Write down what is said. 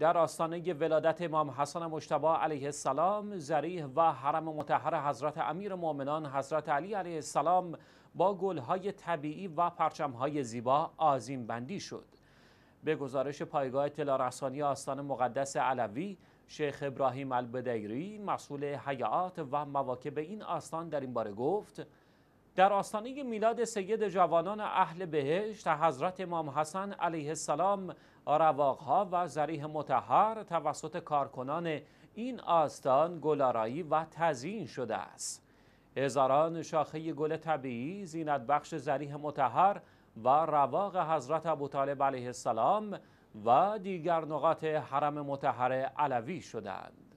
در آستانه ولادت امام حسن مجتبی علیه السلام زریح و حرم متحر حضرت امیر مؤمنان حضرت علی علیه السلام با گلهای طبیعی و پرچمهای زیبا آزیم بندی شد به گزارش پایگاه اطلاع آستان مقدس علوی شیخ ابراهیم البدیری مسئول حیات و مواکب این آستان در این باره گفت در آستانه میلاد سید جوانان اهل بهشت حضرت امام حسن علیه السلام رواقها و زریح متحر توسط کارکنان این آستان گلارایی و تزیین شده است هزاران شاخه گل طبیعی زینت بخش زریح متحر و رواق حضرت ابوطالب علیه السلام و دیگر نقاط حرم متحر علوی شدند